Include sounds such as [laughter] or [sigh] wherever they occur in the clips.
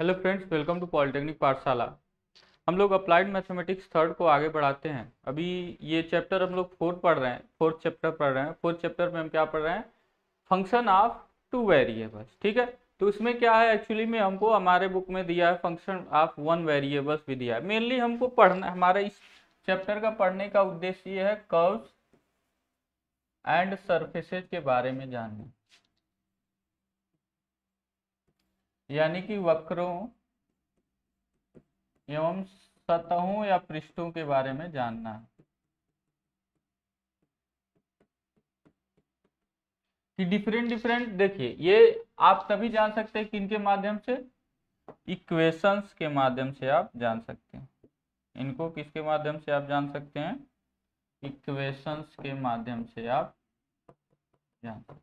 Hello friends welcome to polytechnic पाठशाला हम लोग अप्लाइड मैथमेटिक्स थर्ड को आगे बढ़ाते हैं अभी ये चैप्टर हम लोग फोर्थ पढ़ रहे हैं फोर्थ चैप्टर पढ़ रहे हैं फोर्थ चैप्टर में हम क्या पढ़ रहे हैं फंक्शन ऑफ टू वेरिएबल्स ठीक है तो इसमें क्या है एक्चुअली में हमको हमारे बुक में दिया है फंक्शन ऑफ वन वेरिएबल्स भी दिया है मेनली हमको पढ़ना हमारे इस चैप्टर का पढ़ने का उद्देश्य ये है कर्व्स एंड सर्फेसेज के बारे में जानना यानी कि वक्रों एवं सतहों या पृष्ठों के बारे में जानना कि डिफरेंट डिफरेंट देखिए ये आप तभी जान सकते हैं किनके माध्यम से इक्वेशंस के माध्यम से आप जान सकते हैं इनको किसके माध्यम से आप जान सकते हैं इक्वेशंस के माध्यम से आप जान सकते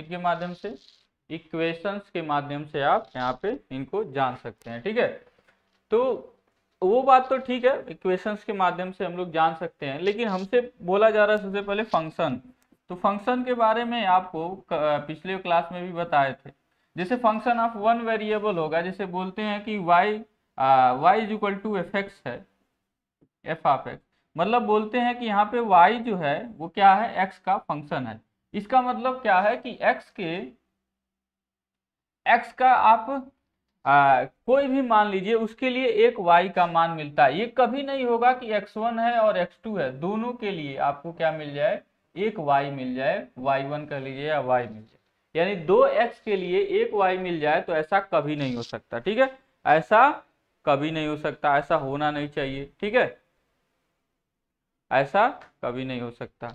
किनके माध्यम से इक्वेशंस के माध्यम से आप यहाँ पे इनको जान सकते हैं ठीक है तो वो बात तो ठीक है इक्वेशंस के माध्यम से हम लोग जान सकते हैं लेकिन हमसे बोला जा रहा है सबसे पहले फंक्शन तो फंक्शन के बारे में आपको पिछले क्लास में भी बताए थे जैसे फंक्शन ऑफ वन वेरिएबल होगा जैसे बोलते हैं कि Y Y is equal to F X है एफ ऑफ एक्स मतलब बोलते हैं कि यहाँ पे वाई जो है वो क्या है एक्स का फंक्शन है इसका मतलब क्या है कि एक्स के एक्स का आप आ, कोई भी मान लीजिए उसके लिए एक वाई का मान मिलता है ये कभी नहीं होगा कि एक्स वन है और एक्स टू है दोनों के लिए आपको क्या मिल जाए एक वाई मिल जाए वाई वन कर लीजिए या वाई मिल जाए यानी दो एक्स के लिए एक वाई मिल जाए तो ऐसा कभी नहीं हो सकता ठीक है ऐसा कभी नहीं हो सकता ऐसा होना नहीं चाहिए ठीक है ऐसा कभी नहीं हो सकता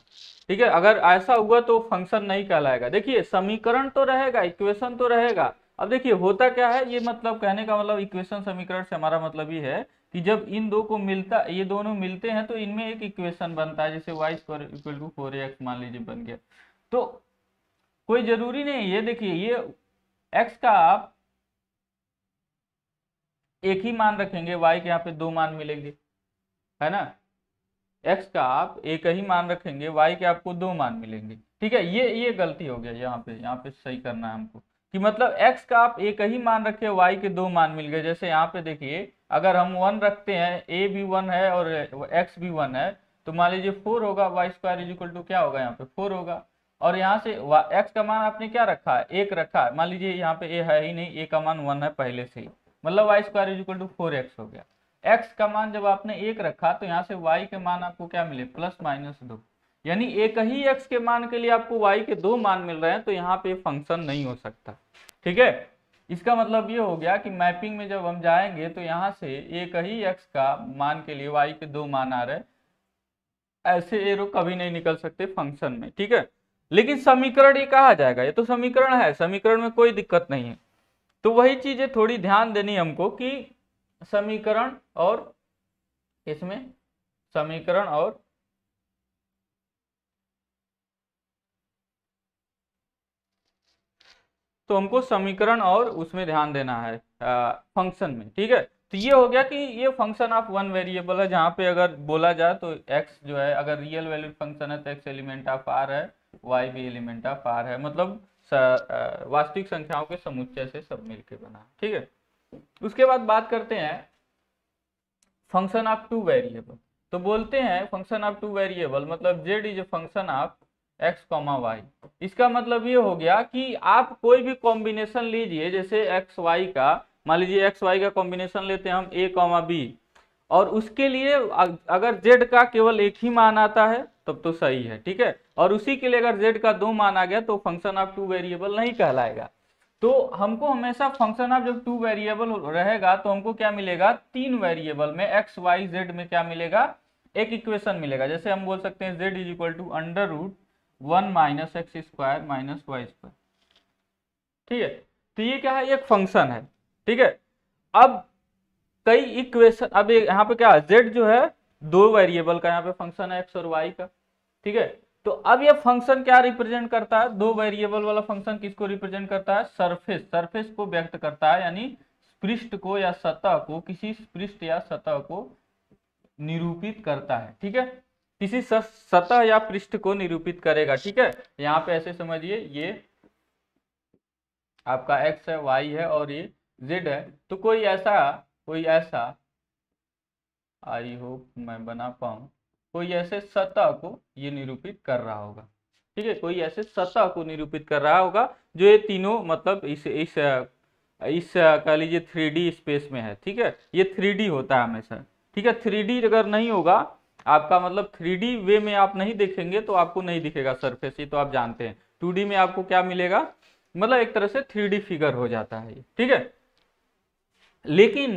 ठीक है अगर ऐसा हुआ तो फंक्शन नहीं कहलाएगा देखिए समीकरण तो रहेगा इक्वेशन तो रहेगा अब देखिए होता क्या है ये मतलब कहने का मतलब इक्वेशन समीकरण से हमारा मतलब ये है कि जब इन दो को मिलता ये दोनों मिलते हैं तो इनमें एक इक्वेशन बनता है जैसे Y square equal to four X मान लीजिए बन गया तो कोई जरूरी नहीं ये देखिए ये एक्स का आप एक ही मान रखेंगे वाई के यहाँ पे दो मान मिलेंगे है ना एक्स का आप एक ही मान रखेंगे वाई के आपको दो मान मिलेंगे ठीक है ये ये गलती हो गया यहाँ पे यहाँ पे सही करना है हमको कि मतलब एक्स का आप एक ही मान रखे वाई के दो मान मिल गए जैसे यहाँ पे देखिए अगर हम वन रखते हैं ए भी वन है और एक्स भी वन है तो मान लीजिए फोर होगा Y square is equal to क्या होगा यहाँ पे फोर होगा और यहाँ से एक्स का मान आपने क्या रखा है एक रखा है मान लीजिए यहाँ पे ए है ही नहीं ए का मान वन है पहले से ही मतलब Y square is equal to four X हो गया x का मान जब आपने एक रखा तो यहाँ से y के मान आपको क्या मिले प्लस माइनस दो यानी एक ही x के मान के लिए आपको y के दो मान मिल रहे हैं तो यहाँ पे फंक्शन नहीं हो सकता ठीक है इसका मतलब ये हो गया कि मैपिंग में जब हम जाएंगे तो यहाँ से एक ही x का मान के लिए y के दो मान आ रहे ऐसे एरो कभी नहीं निकल सकते फंक्शन में ठीक है लेकिन समीकरण ये कहा जाएगा ये तो समीकरण है समीकरण में कोई दिक्कत नहीं है तो वही चीजें थोड़ी ध्यान देनी हमको कि समीकरण और इसमें समीकरण और तो हमको समीकरण और उसमें ध्यान देना है फंक्शन में ठीक है तो ये हो गया कि ये फंक्शन ऑफ वन वेरिएबल है जहां पे अगर बोला जाए तो एक्स जो है अगर रियल वैल्यूड फंक्शन है तो एक्स एलिमेंट ऑफ आर है वाई भी एलिमेंट ऑफ आर है मतलब वास्तविक संख्याओं के समुच्चय से सब मिलके बना ठीक है उसके बाद बात करते हैं फंक्शन ऑफ टू वेरिएबल तो बोलते हैं फंक्शन ऑफ टू वेरिएबल मतलब Z is a function of X comma Y इसका मतलब ये हो गया कि आप कोई भी कॉम्बिनेशन लीजिए जैसे एक्स वाई का मान लीजिए एक्स वाई का कॉम्बिनेशन लेते हैं हम ए कॉमा बी और उसके लिए अगर जेड का केवल एक ही मान आता है तब तो सही है ठीक है और उसी के लिए अगर जेड का दो मान आ गया तो फंक्शन ऑफ टू वेरिएबल नहीं कहलाएगा तो हमको हमेशा फंक्शन ऑफ जब टू वेरिएबल रहेगा तो हमको क्या मिलेगा तीन वेरिएबल में एक्स वाई जेड में क्या मिलेगा एक इक्वेशन मिलेगा जैसे हम बोल सकते हैं Z is equal to under root one minus X square minus Y square ठीक है तो ये क्या है एक फंक्शन है ठीक है अब कई इक्वेशन अब यहाँ पे क्या जेड जो है दो वेरिएबल का यहाँ पे फंक्शन है एक्स और वाई का ठीक है तो अब ये फंक्शन क्या रिप्रेजेंट करता है दो वेरिएबल वाला फंक्शन किसको रिप्रेजेंट करता है सरफेस सरफेस को व्यक्त करता है यानी पृष्ठ को या सतह को किसी पृष्ठ या सतह को निरूपित करता है ठीक है किसी सतह या पृष्ठ को निरूपित करेगा ठीक है यहाँ पे ऐसे समझिए ये आपका एक्स है वाई है और ये जेड है तो कोई ऐसा कोई ऐसा आई होप मैं बना पाऊं कोई ऐसे सतह को ये निरूपित कर रहा होगा ठीक है कोई ऐसे सतह को निरूपित कर रहा होगा जो ये तीनों मतलब इस इस इस कह लीजिए थ्री स्पेस में है ठीक है ये थ्री होता है हमेशा ठीक है थ्री अगर नहीं होगा आपका मतलब थ्री वे में आप नहीं देखेंगे तो आपको नहीं दिखेगा सरफेस ये तो आप जानते हैं टू में आपको क्या मिलेगा मतलब एक तरह से थ्री फिगर हो जाता है ठीक है लेकिन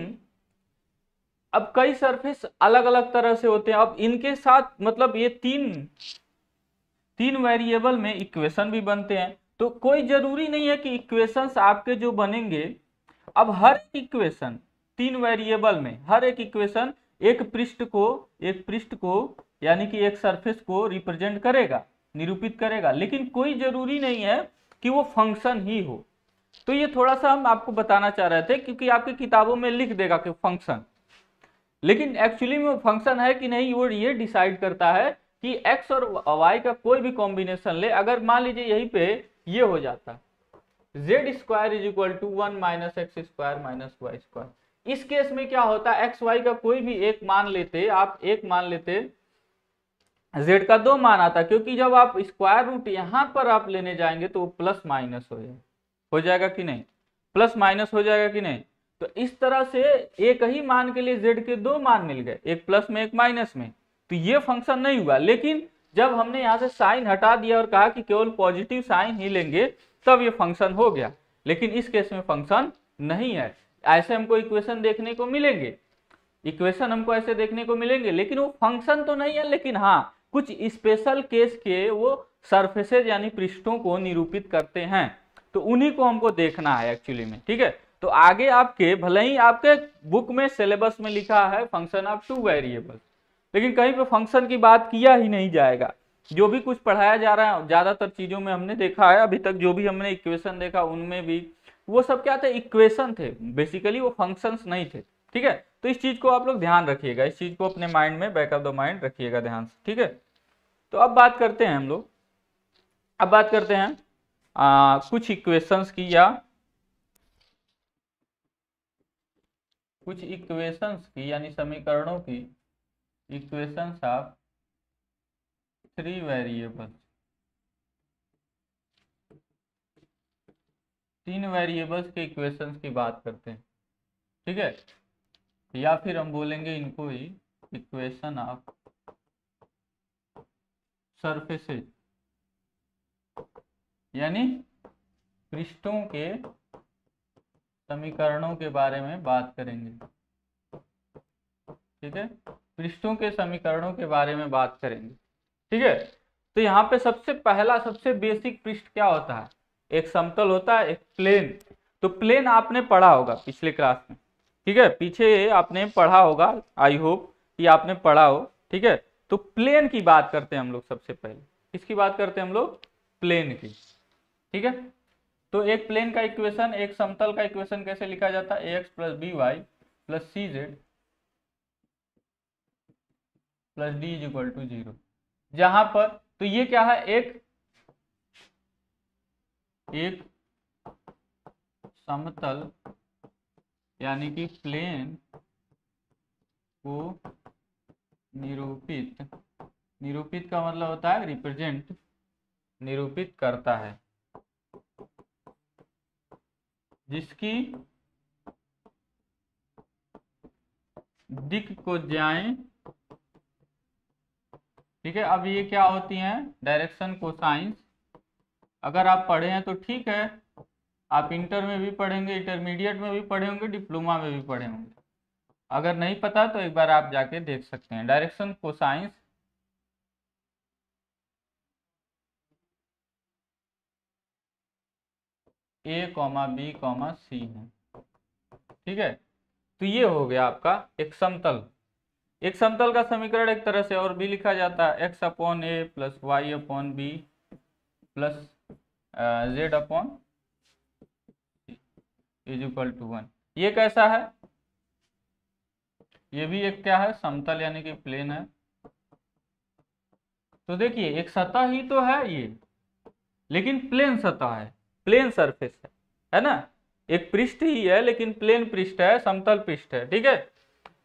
अब कई सरफेस अलग अलग तरह से होते हैं अब इनके साथ मतलब ये तीन तीन वेरिएबल में इक्वेशन भी बनते हैं तो कोई जरूरी नहीं है कि इक्वेशंस आपके जो बनेंगे अब हर इक्वेशन तीन वेरिएबल में हर एक इक्वेशन एक पृष्ठ को एक पृष्ठ को यानी कि एक सरफेस को रिप्रेजेंट करेगा निरूपित करेगा लेकिन कोई जरूरी नहीं है कि वो फंक्शन ही हो तो ये थोड़ा सा हम आपको बताना चाह रहे थे क्योंकि आपकी किताबों में लिख देगा कि फंक्शन लेकिन एक्चुअली में फंक्शन है कि नहीं वो ये डिसाइड करता है कि एक्स और वाई का कोई भी कॉम्बिनेशन ले अगर मान लीजिए यहीं पे ये हो जाता Z square is equal to one minus X square minus Y square इस केस में क्या होता है एक्स वाई का कोई भी एक मान लेते आप एक मान लेते जेड का दो मान आता क्योंकि जब आप स्क्वायर रूट यहां पर आप लेने जाएंगे तो प्लस माइनस हो जाएगा हो जाएगा कि नहीं प्लस माइनस हो जाएगा कि नहीं तो इस तरह से एक ही मान के लिए जेड के दो मान मिल गए एक प्लस में एक माइनस में तो ये फंक्शन नहीं हुआ लेकिन जब हमने यहाँ से साइन हटा दिया और कहा कि केवल पॉजिटिव साइन ही लेंगे तब ये फंक्शन हो गया लेकिन इस केस में फंक्शन नहीं है ऐसे हमको इक्वेशन देखने को मिलेंगे इक्वेशन हमको ऐसे देखने को मिलेंगे लेकिन वो फंक्शन तो नहीं है लेकिन हाँ कुछ स्पेशल केस के वो सरफेसेज यानी पृष्ठों को निरूपित करते हैं तो उन्हीं को हमको देखना है एक्चुअली में ठीक है तो आगे आपके भले ही आपके बुक में सिलेबस में लिखा है फंक्शन ऑफ टू वेरिएबल लेकिन कहीं पे फंक्शन की बात किया ही नहीं जाएगा जो भी कुछ पढ़ाया जा रहा है ज़्यादातर चीज़ों में हमने देखा है अभी तक जो भी हमने इक्वेशन देखा उनमें भी वो सब क्या थे इक्वेशन थे बेसिकली वो फंक्शंस नहीं थे ठीक है तो इस चीज़ को आप लोग ध्यान रखिएगा इस चीज़ को अपने माइंड में बैक ऑफ द माइंड रखिएगा ध्यान से ठीक है तो अब बात करते हैं हम लोग अब बात करते हैं आ, कुछ इक्वेशंस की या कुछ इक्वेशंस की यानी समीकरणों की इक्वेशंस ऑफ थ्री वेरिएबल्स तीन वेरिएबल्स के इक्वेशंस की बात करते हैं ठीक है या फिर हम बोलेंगे इनको ही इक्वेशन ऑफ सरफेसेस यानी पृष्ठों के समीकरणों के बारे में बात करेंगे ठीक है पृष्ठों के समीकरणों के बारे में बात करेंगे ठीक है तो यहाँ पे सबसे पहला सबसे बेसिक पृष्ठ क्या होता है एक समतल होता है एक प्लेन तो प्लेन आपने पढ़ा होगा पिछले क्लास में ठीक है पीछे आपने पढ़ा होगा आई होप कि आपने पढ़ा हो ठीक है तो प्लेन की बात करते हैं हम लोग सबसे पहले किसकी बात करते हैं हम लोग प्लेन की ठीक है तो एक प्लेन का इक्वेशन एक समतल का इक्वेशन कैसे लिखा जाता है A X plus B Y plus C Z plus D is equal to zero जहां पर तो ये क्या है एक एक समतल यानी कि प्लेन को निरूपित निरूपित का मतलब होता है रिप्रेजेंट निरूपित करता है जिसकी दिक को जाए ठीक है अब ये क्या होती है डायरेक्शन को साइंस अगर आप पढ़े हैं तो ठीक है आप इंटर में भी पढ़ेंगे इंटरमीडिएट में भी पढ़े होंगे डिप्लोमा में भी पढ़े होंगे अगर नहीं पता तो एक बार आप जाके देख सकते हैं डायरेक्शन को science A comma B comma C है ठीक है तो ये हो गया आपका एक समतल एक समतल का समीकरण एक तरह से और भी लिखा जाता है X upon A plus Y upon B plus Z upon is equal to one ये कैसा है ये भी एक क्या है समतल यानी कि प्लेन है तो देखिए एक सतह ही तो है ये लेकिन प्लेन सतह है प्लेन सरफेस है है ना एक पृष्ठ ही है लेकिन प्लेन पृष्ठ है समतल पृष्ठ है ठीक है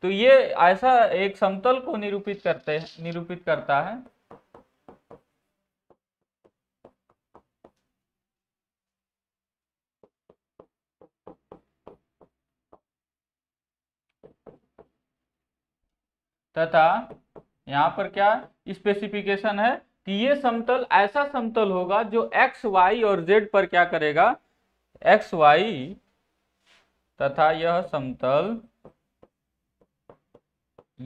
तो ये ऐसा एक समतल को निरूपित करते हैं निरूपित करता है तथा यहां पर क्या स्पेसिफिकेशन है कि ये समतल ऐसा समतल होगा जो एक्स वाई और जेड पर क्या करेगा एक्स वाई तथा यह समतल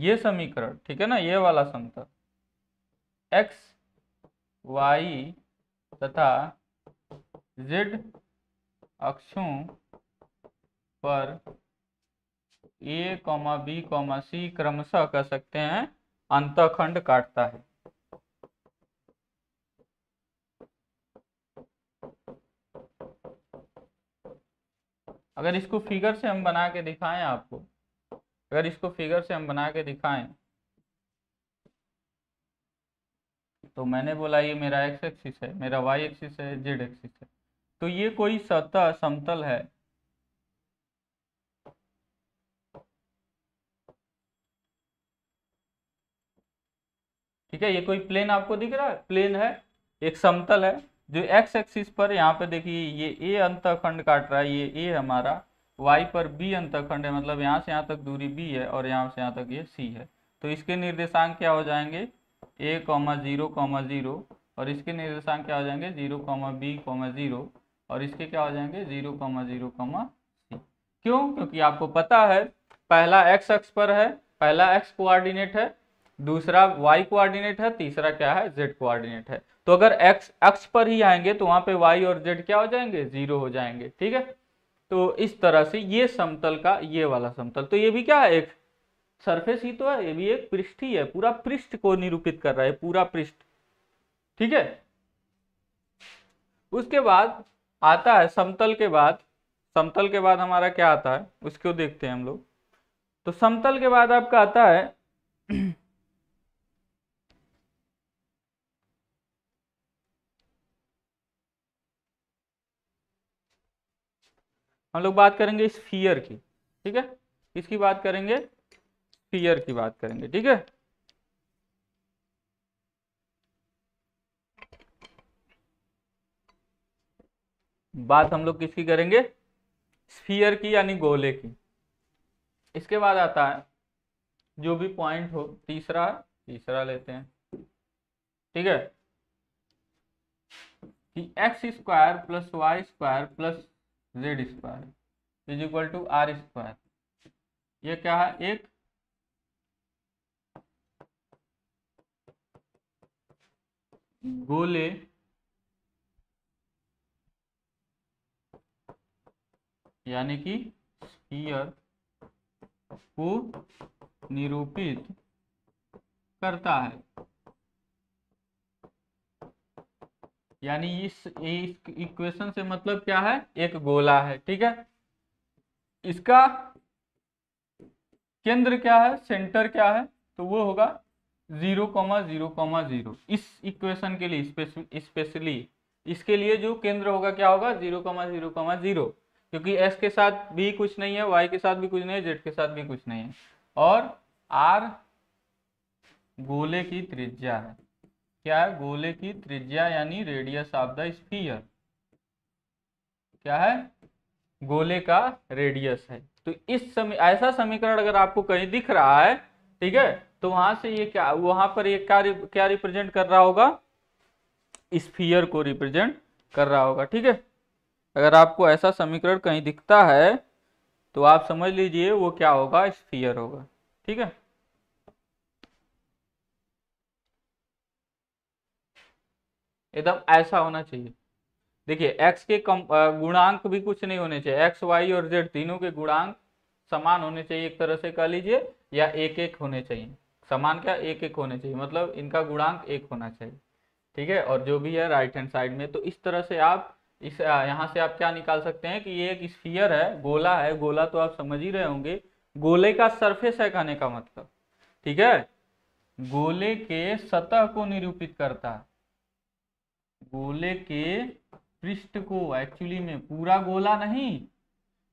ये समीकरण ठीक है ना ये वाला समतल एक्स वाई तथा जेड अक्षों पर A comma B comma C क्रमशः कह सकते हैं अंतखंड काटता है अगर इसको फिगर से हम बना के दिखाएं आपको अगर इसको फिगर से हम बना के दिखाएं तो मैंने बोला ये मेरा एक्स एक्सिस है मेरा वाई एक्सिस है जेड एक्सिस है तो ये कोई सतह समतल है ठीक है ये कोई प्लेन आपको दिख रहा है प्लेन है एक समतल है जो एक्स एक्सिस पर यहाँ पे देखिए ये ए अंतखंड काट रहा है ये ए हमारा वाई पर बी अंतखंड है मतलब यहाँ से यहाँ तक दूरी बी है और यहाँ से यहाँ तक ये सी है तो इसके निर्देशांक क्या हो जाएंगे A comma zero comma zero और इसके निर्देशांक क्या हो जाएंगे zero comma B comma zero और इसके क्या हो जाएंगे zero comma zero comma C क्यों क्योंकि आपको पता है पहला एक्स अक्ष पर है पहला एक्स कोआर्डिनेट है दूसरा वाई कोआर्डिनेट है तीसरा क्या है जेड कोआर्डिनेट है तो अगर x अक्ष पर ही आएंगे तो वहां पे y और z क्या हो जाएंगे जीरो हो जाएंगे ठीक है तो इस तरह से ये समतल का ये वाला समतल तो ये भी क्या है एक सरफेस ही तो है ये भी एक पृष्ठ ही है पूरा पृष्ठ को निरूपित कर रहा है पूरा पृष्ठ ठीक है उसके बाद आता है समतल के बाद समतल के बाद हमारा क्या आता है उसको देखते हैं हम लोग तो समतल के बाद आपका आता है हम लोग बात करेंगे फियर की ठीक है इसकी बात करेंगे फियर की बात करेंगे ठीक है बात हम लोग किसकी करेंगे स्फीयर की यानी गोले की इसके बाद आता है जो भी पॉइंट हो तीसरा तीसरा लेते हैं ठीक है कि x square plus y square plus z square is equal to r square यह क्या है एक गोले यानी कि स्फीयर को निरूपित करता है यानी इस इक्वेशन से मतलब क्या है एक गोला है ठीक है इसका केंद्र क्या है सेंटर क्या है तो वो होगा zero comma zero comma zero इस इक्वेशन के लिए स्पेशली इसके लिए जो केंद्र होगा क्या होगा zero comma zero comma zero क्योंकि एस के साथ भी कुछ नहीं है वाई के साथ भी कुछ नहीं है जेड के साथ भी कुछ नहीं है और आर गोले की त्रिज्या है क्या है गोले की त्रिज्या यानी रेडियस ऑफ द स्पीयर क्या है गोले का रेडियस है तो इस समय ऐसा समीकरण अगर आपको कहीं दिख रहा है ठीक है तो वहां से ये क्या वहां पर ये क्या क्या रिप्रेजेंट कर रहा होगा स्फीयर को रिप्रेजेंट कर रहा होगा ठीक है अगर आपको ऐसा समीकरण कहीं दिखता है तो आप समझ लीजिए वो क्या होगा स्फीयर होगा ठीक है एकदम ऐसा होना चाहिए देखिए x के कम गुणांक भी कुछ नहीं होने चाहिए x, y और z तीनों के गुणांक समान होने चाहिए एक तरह से कह लीजिए या एक एक होने चाहिए समान क्या एक एक होने चाहिए मतलब इनका गुणांक एक होना चाहिए ठीक है और जो भी है राइट हैंड साइड में तो इस तरह से आप इस यहाँ से आप क्या निकाल सकते हैं कि ये एक स्फीयर है गोला है गोला तो आप समझ ही रहे होंगे गोले का सरफेस है कहने का मतलब ठीक है गोले के सतह को निरूपित करता है गोले के पृष्ठ को एक्चुअली में पूरा गोला नहीं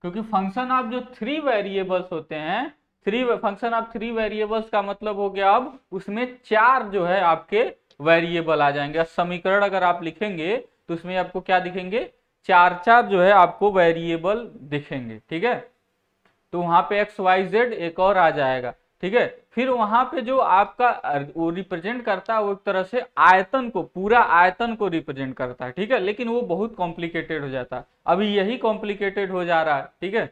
क्योंकि फंक्शन ऑफ जो थ्री वेरिएबल्स होते हैं three function of three variables का मतलब हो गया अब उसमें चार जो है आपके वेरिएबल आ जाएंगे समीकरण अगर आप लिखेंगे तो उसमें आपको क्या दिखेंगे चार चार जो है आपको वेरिएबल दिखेंगे ठीक है तो वहां पे एक्स वाई जेड एक और आ जाएगा ठीक है फिर वहां पे जो आपका वो रिप्रेजेंट करता है वो एक तरह से आयतन को पूरा आयतन को रिप्रेजेंट करता है ठीक है लेकिन वो बहुत कॉम्प्लिकेटेड हो जाता है अभी यही कॉम्प्लिकेटेड हो जा रहा है ठीक है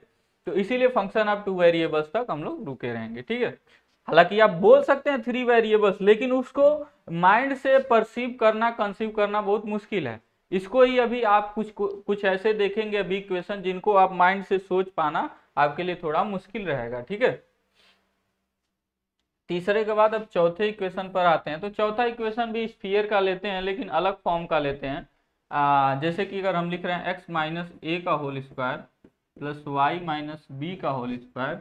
तो इसीलिए फंक्शन ऑफ टू वेरिएबल्स तक हम लोग रुके रहेंगे ठीक है हालांकि आप बोल सकते हैं थ्री वेरिएबल्स लेकिन उसको माइंड से परसीव करना कंसीव करना बहुत मुश्किल है इसको ही अभी आप कुछ कुछ ऐसे देखेंगे अभी क्वेश्चन जिनको आप माइंड से सोच पाना आपके लिए थोड़ा मुश्किल रहेगा ठीक है तीसरे के बाद अब चौथे इक्वेशन पर आते हैं तो चौथा इक्वेशन भी स्फीयर का लेते हैं लेकिन अलग फॉर्म का लेते हैं आ, जैसे कि अगर हम लिख रहे हैं एक्स माइनस ए का whole square plus y minus b का whole square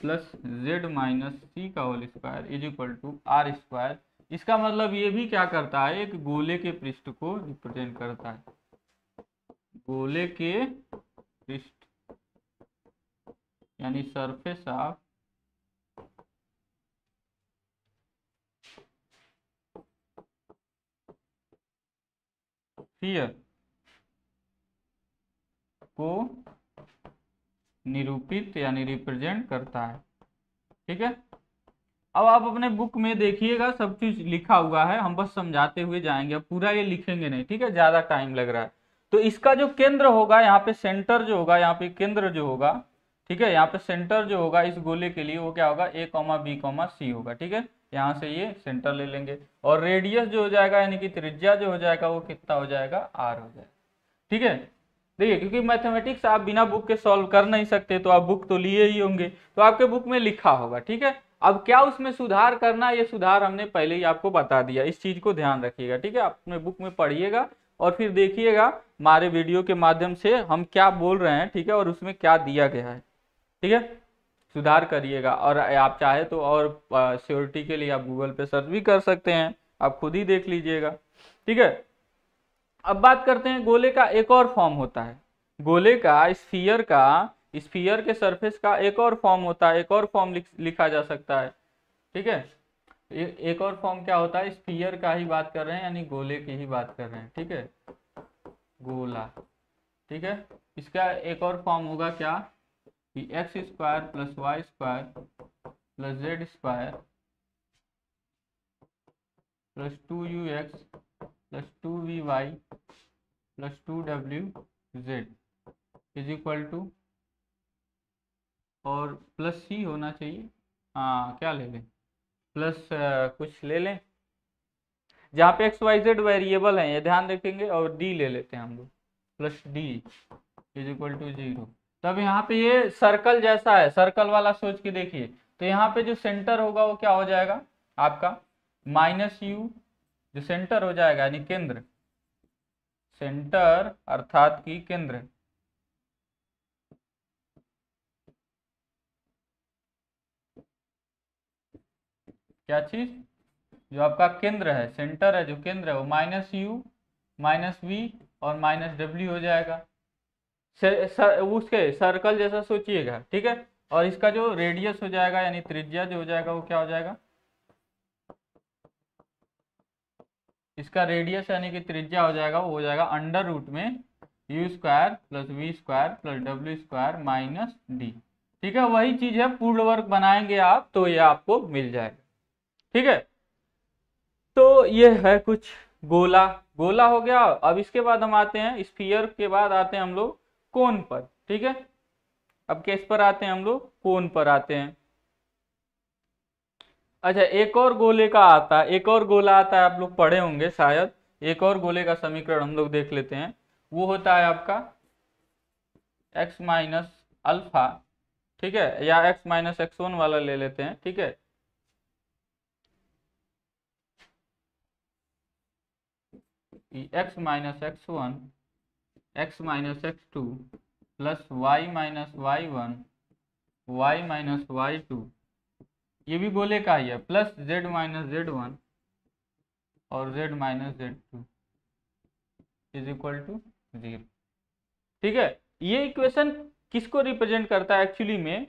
plus z minus c का whole square is equal to r square इसका मतलब ये भी क्या करता है एक गोले के पृष्ठ को रिप्रेजेंट करता है गोले के पृष्ठ यानी सरफेस ऑफ फियर को निरूपित यानी रिप्रेजेंट करता है ठीक है अब आप अपने बुक में देखिएगा सब चीज लिखा हुआ है हम बस समझाते हुए जाएंगे अब पूरा ये लिखेंगे नहीं ठीक है ज्यादा टाइम लग रहा है तो इसका जो केंद्र होगा यहाँ पे सेंटर जो होगा यहाँ पे केंद्र जो होगा ठीक है यहाँ पे सेंटर जो होगा इस गोले के लिए वो क्या होगा a comma B comma c होगा ठीक है यहाँ से ये सेंटर ले लेंगे और रेडियस जो हो जाएगा यानी कि त्रिज्या जो हो जाएगा वो कितना हो जाएगा आर हो जाएगा ठीक है देखिए क्योंकि मैथमेटिक्स आप बिना बुक के सॉल्व कर नहीं सकते तो आप बुक तो लिए ही होंगे तो आपके बुक में लिखा होगा ठीक है अब क्या उसमें सुधार करना ये सुधार हमने पहले ही आपको बता दिया इस चीज को ध्यान रखिएगा ठीक है आप अपने बुक में पढ़िएगा और फिर देखिएगा हमारे वीडियो के माध्यम से हम क्या बोल रहे हैं ठीक है और उसमें क्या दिया गया है ठीक है सुधार करिएगा और आप चाहे तो और सिक्योरिटी के लिए आप गूगल पे सर्च भी कर सकते हैं आप खुद ही देख लीजिएगा ठीक है अब बात करते हैं गोले का एक और फॉर्म होता है गोले का स्फीयर का स्फीयर के सरफेस का एक और फॉर्म होता है एक और फॉर्म लिख, लिखा जा सकता है ठीक है एक और फॉर्म क्या होता है स्फीयर का ही बात कर रहे हैं यानी गोले की ही बात कर रहे हैं ठीक है गोला ठीक है इसका एक और फॉर्म होगा क्या कि x square plus y square plus z square plus two u x plus two v y plus two डब्ल्यू जेड इज इक्वल टू और प्लस सी होना चाहिए हाँ क्या ले लें प्लस आ, कुछ ले लें जहाँ पे एक्स वाई जेड वेरिएबल हैं ये ध्यान रखेंगे और डी ले लेते हैं हम लोग plus D is equal to zero जब तो यहाँ पे ये सर्कल जैसा है सर्कल वाला सोच के देखिए तो यहाँ पे जो सेंटर होगा वो क्या हो जाएगा आपका माइनस यू जो सेंटर हो जाएगा यानी केंद्र सेंटर अर्थात की केंद्र क्या चीज जो आपका केंद्र है सेंटर है जो केंद्र है वो माइनस यू माइनस वी और माइनस डब्ल्यू हो जाएगा सर, उसके सर्कल जैसा सोचिएगा ठीक है और इसका जो रेडियस हो जाएगा यानी त्रिज्या जो हो जाएगा वो क्या हो जाएगा इसका रेडियस यानी कि त्रिज्या हो जाएगा वो हो जाएगा अंडर रूट में u square plus v square plus डब्ल्यू स्क्वायर माइनस डी ठीक है वही चीज है पूर्ण वर्ग बनाएंगे आप तो ये आपको मिल जाएगा ठीक है तो ये है कुछ गोला गोला हो गया अब इसके बाद हम आते हैं स्फीयर के बाद आते हैं हम लोग कोन पर ठीक है अब किस पर आते हैं हम लोग कोन पर आते हैं अच्छा एक और गोले का आता है एक और गोला आता है आप लोग पढ़े होंगे शायद एक और गोले का समीकरण हम लोग देख लेते हैं वो होता है आपका एक्स माइनस अल्फा ठीक है या एक्स माइनस एक्स वन वाला ले लेते हैं ठीक है x minus x one x minus x two plus y minus y one y minus y two ये भी गोले का ही है plus z minus z one और z minus z two is equal to zero ठीक है ये इक्वेशन किसको रिप्रेजेंट करता है एक्चुअली में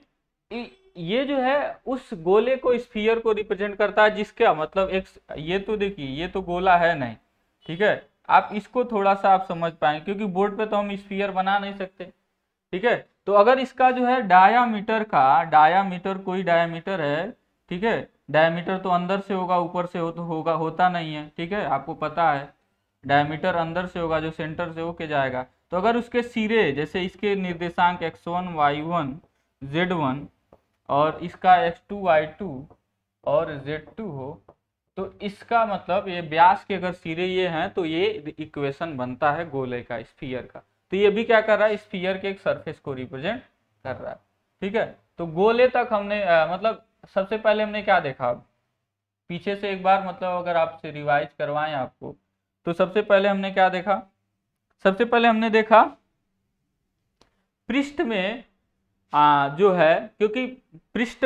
ये जो है उस गोले को स्फीयर को रिप्रेजेंट करता है जिसका मतलब एक ये तो देखिए ये तो गोला है नहीं ठीक है आप इसको थोड़ा सा आप समझ पाएंगे क्योंकि बोर्ड पे तो हम स्पीयर बना नहीं सकते ठीक है तो अगर इसका जो है डायामीटर का डायामीटर कोई डायामीटर है ठीक है डायामीटर तो अंदर से होगा ऊपर से हो तो होगा होता नहीं है ठीक है आपको पता है डायामीटर अंदर से होगा जो सेंटर से होके जाएगा तो अगर उसके सिरे जैसे इसके निर्देशांक x one y one z one और इसका एक्स टू वाई टू और जेड टू हो तो इसका मतलब ये ब्यास के अगर सिरे ये हैं तो ये इक्वेशन बनता है गोले का स्फीयर का तो ये भी क्या कर रहा है स्फीयर के एक सरफेस को रिप्रेजेंट कर रहा है ठीक है तो गोले तक हमने आ, मतलब सबसे पहले हमने क्या देखा पीछे से एक बार मतलब अगर आपसे रिवाइज करवाएं आपको तो सबसे पहले हमने क्या देखा सबसे पहले हमने देखा पृष्ठ में आ, जो है क्योंकि पृष्ठ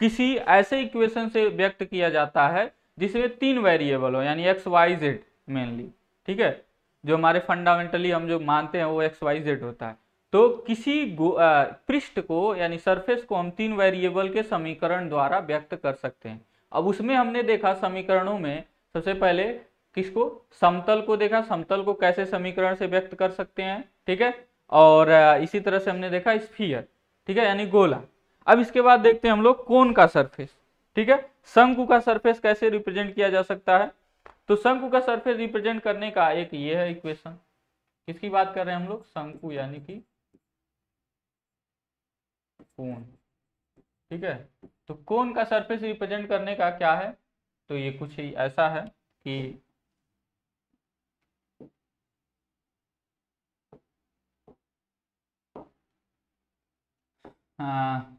किसी ऐसे इक्वेशन से व्यक्त किया जाता है जिसमें तीन वेरिएबल हो यानी एक्स वाई जेड मेनली ठीक है जो हमारे फंडामेंटली हम जो मानते हैं वो एक्स वाई जेड होता है तो किसी पृष्ठ को यानी सरफेस को हम तीन वेरिएबल के समीकरण द्वारा व्यक्त कर सकते हैं अब उसमें हमने देखा समीकरणों में सबसे पहले किसको समतल को देखा समतल को कैसे समीकरण से व्यक्त कर सकते हैं ठीक है और इसी तरह से हमने देखा स्फीयर ठीक है यानी गोला अब इसके बाद देखते हैं हम लोग कोन का सरफेस ठीक है शंकु का सरफेस कैसे रिप्रेजेंट किया जा सकता है तो शंकु का सरफेस रिप्रेजेंट करने का एक ये है इक्वेशन किसकी बात कर रहे हैं हम लोग शंकु यानी कि कोण ठीक है तो कोण का सरफेस रिप्रेजेंट करने का क्या है तो ये कुछ ही ऐसा है कि हाँ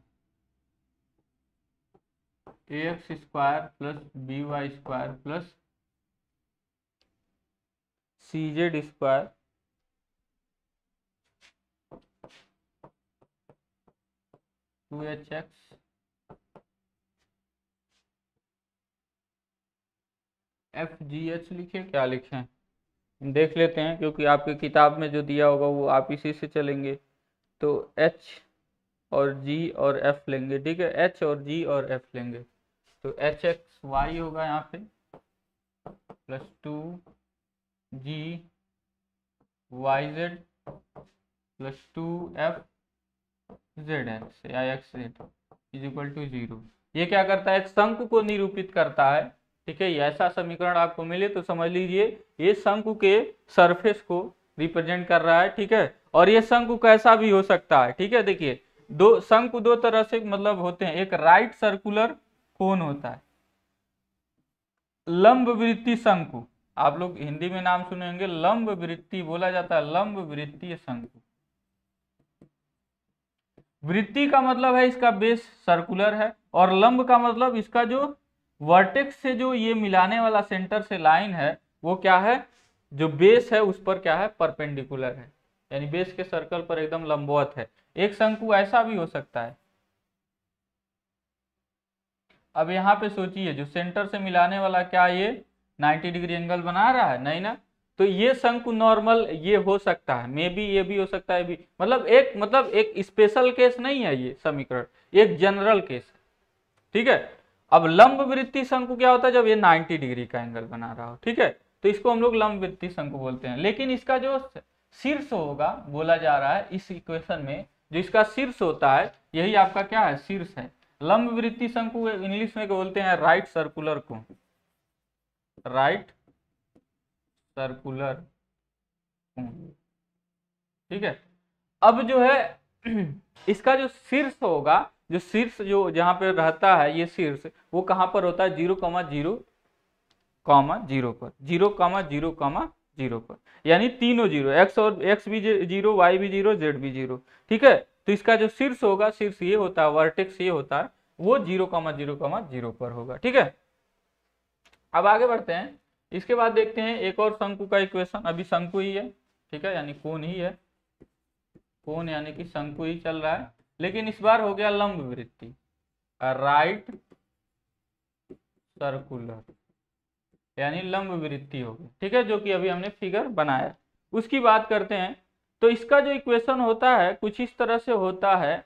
a x square plus B y square plus C z square two h x f g h लिखे क्या लिखे देख लेते हैं क्योंकि आपकी किताब में जो दिया होगा वो आप इसी से चलेंगे तो एच और जी और एफ लेंगे ठीक है एच और जी और एफ लेंगे तो एच एक्स वाई होगा यहाँ पे plus two g y z plus two f z x या x z is equal to zero ये क्या करता है शंकु को निरूपित करता है ठीक है ऐसा समीकरण आपको मिले तो समझ लीजिए ये शंकु के सरफेस को रिप्रेजेंट कर रहा है ठीक है और ये शंकु कैसा भी हो सकता है ठीक है देखिए दो शंकु दो तरह से मतलब होते हैं एक राइट सर्कुलर कौन होता है लंब वृत्ति शंकु आप लोग हिंदी में नाम सुनेंगे लंब वृत्ति बोला जाता है लंब वृत्तीय शंकु वृत्ति का मतलब है इसका बेस सर्कुलर है और लंब का मतलब इसका जो वर्टेक्स से जो ये मिलाने वाला सेंटर से लाइन है वो क्या है जो बेस है उस पर क्या है परपेंडिकुलर है यानी बेस के सर्कल पर एकदम लंबवत है एक शंकु ऐसा भी हो सकता है अब यहाँ पे सोचिए जो सेंटर से मिलाने वाला क्या ये 90 डिग्री एंगल बना रहा है नहीं ना तो ये शंकु नॉर्मल ये हो सकता है मे बी ये भी हो सकता है भी मतलब एक मतलब एक स्पेशल केस नहीं है ये समीकरण एक जनरल केस ठीक है अब लंब वृत्ति शंकु क्या होता है जब ये 90 डिग्री का एंगल बना रहा हो ठीक है तो इसको हम लोग लंब वृत्ति शंकु बोलते हैं लेकिन इसका जो शीर्ष होगा बोला जा रहा है इस इक्वेशन में जो इसका शीर्ष होता है यही आपका क्या है शीर्ष है लंब वृत्ति शंकु इंग्लिश में बोलते हैं राइट सर्कुलर को राइट सर्कुलर ठीक है अब जो है [clears throat] इसका जो शीर्ष होगा जो शीर्ष जो जहां पे रहता है ये शीर्ष वो कहां पर होता है zero comma zero comma zero पर zero comma zero comma zero पर यानी तीनों जीरो एक्स और एक्स भी जीरो वाई भी जीरो जेड भी जीरो ठीक है तो इसका जो शीर्ष होगा शीर्ष ये होता है वर्टेक्स ये होता है वो zero comma zero comma zero पर होगा ठीक है अब आगे बढ़ते हैं इसके बाद देखते हैं एक और शंकु का इक्वेशन अभी शंकु ही है ठीक है यानी कौन ही है कौन यानी कि शंकु ही चल रहा है लेकिन इस बार हो गया लंब वृत्ति राइट सर्कुलर यानी लंब वृत्ति होगी ठीक है जो कि अभी हमने फिगर बनाया उसकी बात करते हैं तो इसका जो इक्वेशन होता है कुछ इस तरह से होता है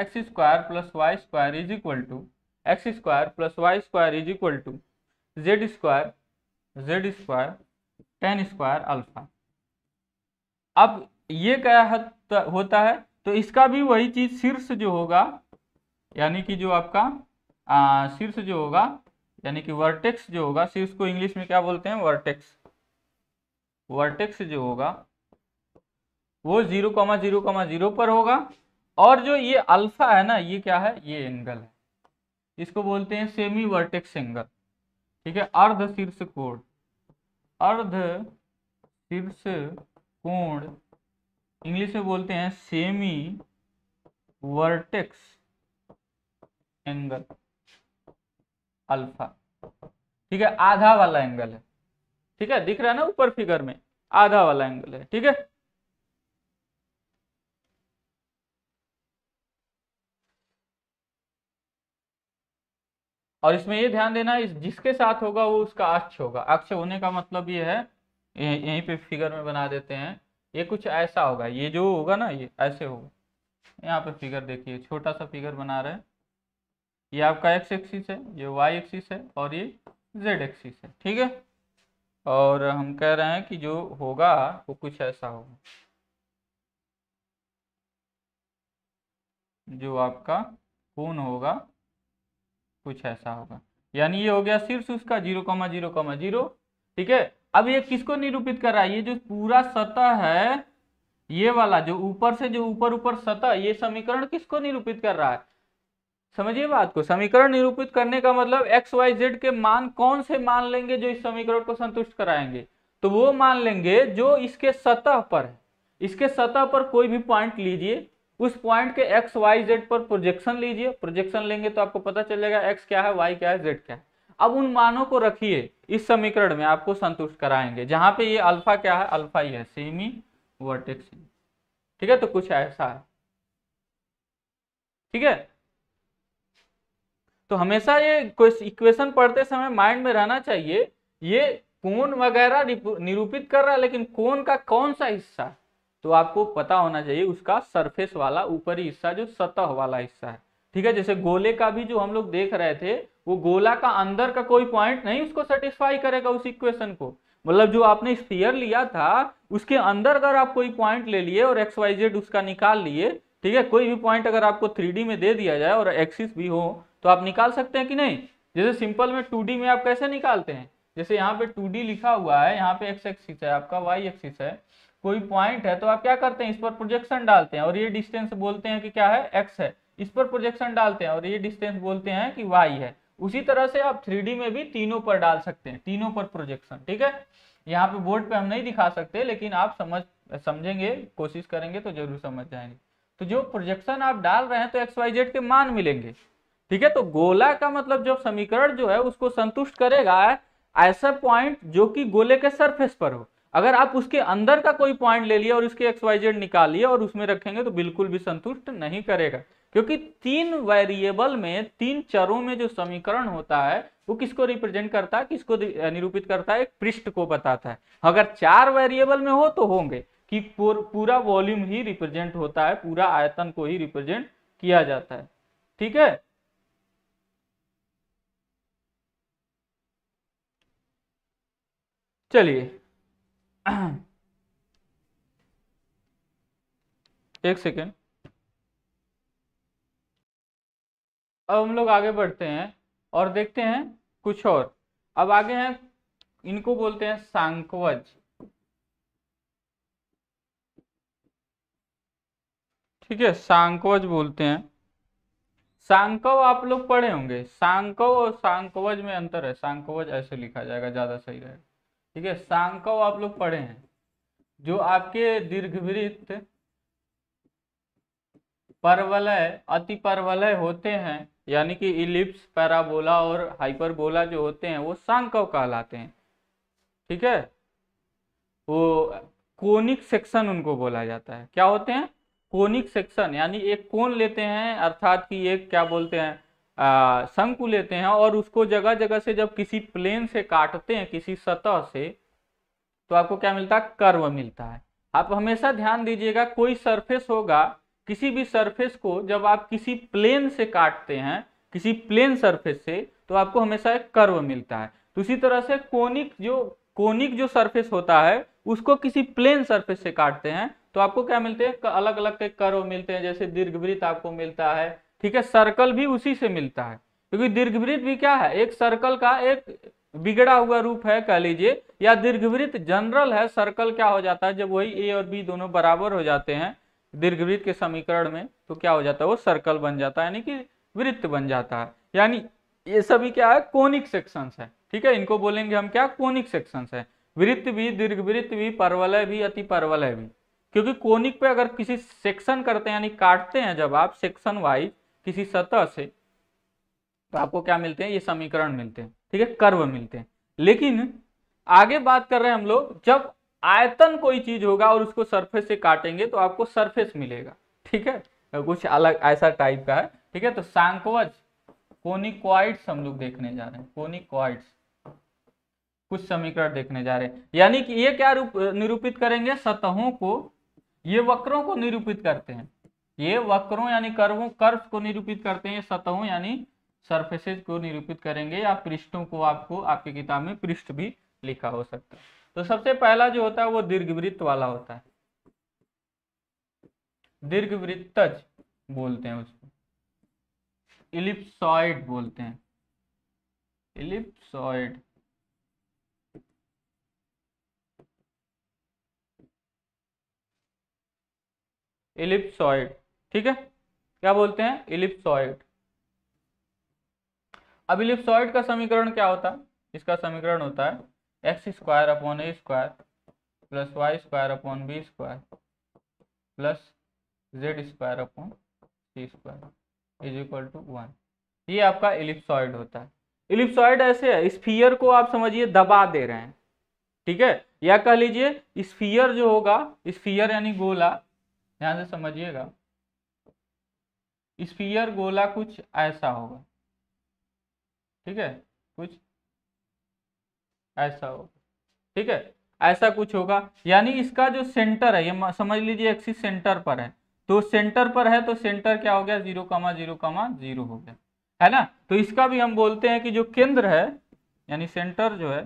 x square plus y square is equal to x square plus y square is equal to z square z square tan square alpha अब ये क्या होता है तो इसका भी वही चीज शीर्ष जो होगा यानी कि जो आपका शीर्ष जो होगा यानी कि वर्टेक्स जो होगा शीर्ष को इंग्लिश में क्या बोलते हैं वर्टेक्स वर्टेक्स जो होगा वो zero comma zero comma zero पर होगा और जो ये अल्फा है ना ये क्या है ये एंगल है इसको बोलते हैं सेमी वर्टेक्स एंगल ठीक है अर्ध शीर्ष कोण अर्ध शीर्ष कोण इंग्लिश में बोलते हैं सेमी वर्टेक्स एंगल अल्फा ठीक है आधा वाला एंगल है ठीक है दिख रहा है ना ऊपर फिगर में आधा वाला एंगल है ठीक है और इसमें ये ध्यान देना इस जिसके साथ होगा वो उसका अक्ष होगा अक्ष होने का मतलब ये है यहीं पे फिगर में बना देते हैं ये कुछ ऐसा होगा ये जो होगा ना ये ऐसे होगा यहाँ पे फिगर देखिए छोटा सा फिगर बना रहे हैं ये आपका एक्स एक्सिस है ये वाई एक्सिस है और ये जेड एक्सिस है ठीक है और हम कह रहे हैं कि जो होगा वो कुछ ऐसा होगा जो आपका खून होगा कुछ ऐसा होगा यानी ये हो गया शीर्ष उसका zero comma zero comma zero ठीक है अब ये किसको निरूपित कर रहा है ये जो पूरा सतह है ये वाला जो ऊपर से जो ऊपर ऊपर सतह ये समीकरण किसको निरूपित कर रहा है समझिए बात को समीकरण निरूपित करने का मतलब एक्स वाई जेड के मान कौन से मान लेंगे जो इस समीकरण को संतुष्ट कराएंगे तो वो मान लेंगे जो इसके सतह पर है इसके सतह पर कोई भी पॉइंट लीजिए उस पॉइंट के एक्स वाई जेड पर प्रोजेक्शन लीजिए प्रोजेक्शन लेंगे तो आपको पता चलेगा एक्स क्या है वाई क्या है जेड क्या है अब उन मानों को रखिए इस समीकरण में आपको संतुष्ट कराएंगे जहां पे ये अल्फा क्या है अल्फा ये है सेमी वर्टेक्स ठीक है तो कुछ ऐसा है ठीक है तो हमेशा ये इक्वेशन पढ़ते समय माइंड में रहना चाहिए ये कोण वगैरह निरूपित कर रहा है लेकिन कोण का कौन सा हिस्सा है तो आपको पता होना चाहिए उसका सरफेस वाला ऊपरी हिस्सा जो सतह वाला हिस्सा है ठीक है जैसे गोले का भी जो हम लोग देख रहे थे वो गोला का अंदर का कोई पॉइंट नहीं उसको सेटिस्फाई करेगा उस इक्वेशन को मतलब जो आपने स्पीयर लिया था उसके अंदर अगर आप कोई पॉइंट ले लिए और एक्स वाई जेड उसका निकाल लिए ठीक है कोई भी पॉइंट अगर आपको थ्री में दे दिया जाए और एक्सिस भी हो तो आप निकाल सकते हैं कि नहीं जैसे सिंपल में टू में आप कैसे निकालते हैं जैसे यहाँ पे टू लिखा हुआ है यहाँ पे एक्स एक्सिस है आपका वाई एक्सिस है कोई पॉइंट है तो आप क्या करते हैं इस पर प्रोजेक्शन डालते हैं और ये डिस्टेंस बोलते हैं कि क्या है एक्स है इस पर प्रोजेक्शन डालते हैं और ये डिस्टेंस बोलते हैं कि वाई है उसी तरह से आप थ्री में भी तीनों पर डाल सकते हैं तीनों पर प्रोजेक्शन ठीक है यहाँ पे बोर्ड पे हम नहीं दिखा सकते लेकिन आप समझ समझेंगे कोशिश करेंगे तो जरूर समझ जाएंगे तो जो प्रोजेक्शन आप डाल रहे हैं तो एक्स वाई जेड के मान मिलेंगे ठीक है तो गोला का मतलब जब समीकरण जो है उसको संतुष्ट करेगा ऐसा पॉइंट जो कि गोले के सरफेस पर हो अगर आप उसके अंदर का कोई पॉइंट ले लिए और उसके एक्सवाइजेड निकालिए और उसमें रखेंगे तो बिल्कुल भी संतुष्ट नहीं करेगा क्योंकि तीन वेरिएबल में तीन चरों में जो समीकरण होता है वो किसको रिप्रेजेंट करता है किसको निरूपित करता है एक पृष्ठ को बताता है अगर चार वेरिएबल में हो तो होंगे कि पूरा वॉल्यूम ही रिप्रेजेंट होता है पूरा आयतन को ही रिप्रेजेंट किया जाता है ठीक है चलिए एक सेकेंड अब हम लोग आगे बढ़ते हैं और देखते हैं कुछ और अब आगे हैं इनको बोलते हैं सांकवज ठीक है सांकवज बोलते हैं सांकव आप लोग पढ़े होंगे सांकव और सांकवज में अंतर है सांकवज ऐसे लिखा जाएगा ज्यादा सही रहेगा ठीक है सांकव आप लोग पढ़े हैं जो आपके दीर्घवृत्त परवलय अति परवलय होते हैं यानी कि इलिप्स पैराबोला और हाइपरबोला जो होते हैं वो सांकव कहलाते हैं ठीक है वो कोनिक सेक्शन उनको बोला जाता है क्या होते हैं कोनिक सेक्शन यानी एक कोन लेते हैं अर्थात कि एक क्या बोलते हैं शंकु लेते हैं और उसको जगह जगह से जब किसी प्लेन से काटते हैं किसी सतह से तो आपको क्या मिलता है कर्व मिलता है आप हमेशा ध्यान दीजिएगा कोई सरफेस होगा किसी भी सरफेस को जब आप किसी प्लेन से काटते हैं किसी प्लेन सरफेस से तो आपको हमेशा एक कर्व मिलता है तो इसी तरह से कोनिक जो कोनिक जो सरफेस होता है उसको किसी प्लेन सरफेस से काटते हैं तो आपको क्या मिलते हैं अलग अलग के कर्व मिलते हैं जैसे दीर्घवृत्त आपको मिलता है ठीक है सर्कल भी उसी से मिलता है क्योंकि दीर्घवृत्त भी क्या है एक सर्कल का एक बिगड़ा हुआ रूप है कह लीजिए या दीर्घवृत्त जनरल है सर्कल क्या हो जाता है जब वही ए और बी दोनों बराबर हो जाते हैं दीर्घवृत्त के समीकरण में तो क्या हो जाता है वो सर्कल बन जाता है यानी कि वृत्त बन जाता है यानी ये सभी क्या है कोनिक सेक्शंस है ठीक है इनको बोलेंगे हम क्या कोनिक सेक्शंस है वृत्त भी दीर्घवृत्त भी परवलय भी अति परवलय भी क्योंकि कोनिक पे अगर किसी सेक्शन करते हैं यानी काटते हैं जब आप सेक्शन वाइज किसी सतह से तो आपको क्या मिलते हैं ये समीकरण मिलते हैं ठीक है कर्व मिलते हैं लेकिन आगे बात कर रहे हैं हम लोग जब आयतन कोई चीज होगा और उसको सरफेस से काटेंगे तो आपको सरफेस मिलेगा ठीक है तो कुछ अलग ऐसा टाइप का है ठीक है तो सांकोवज कोनिक्वाइड्स हम लोग देखने जा रहे हैं कोनिक्वाइड्स कुछ समीकरण देखने जा रहे हैं यानी कि ये क्या रूप निरूपित करेंगे सतहों को ये वक्रों को निरूपित करते हैं ये वक्रों यानी कर्वों कर्व को निरूपित करते हैं सतहों यानी सरफेसेज को निरूपित करेंगे या पृष्ठों को आपको आपकी किताब में पृष्ठ भी लिखा हो सकता है तो सबसे पहला जो होता है वो दीर्घवृत्त वाला होता है दीर्घवृत्तज बोलते हैं उसको इलिप्सॉइड बोलते हैं इलिप्सॉइड इलिप्सॉइड ठीक है क्या बोलते हैं इलिप्सॉइड अब इलिप्सॉइड का समीकरण क्या होता है इसका समीकरण होता है x square upon a square plus y square upon b square plus z square upon c square is equal to one ये आपका इलिप्सॉइड होता है इलिप्सॉइड ऐसे है स्फीयर को आप समझिए दबा दे रहे हैं ठीक है या कह लीजिए स्फीयर जो होगा स्फीयर यानी गोला ध्यान से समझिएगा स्पीयर गोला कुछ ऐसा होगा ठीक है कुछ ऐसा होगा ठीक है ऐसा कुछ होगा यानी इसका जो सेंटर है ये समझ लीजिए एक्सिस सेंटर पर है तो सेंटर पर है तो सेंटर क्या हो गया zero comma zero comma zero हो गया है ना तो इसका भी हम बोलते हैं कि जो केंद्र है यानी सेंटर जो है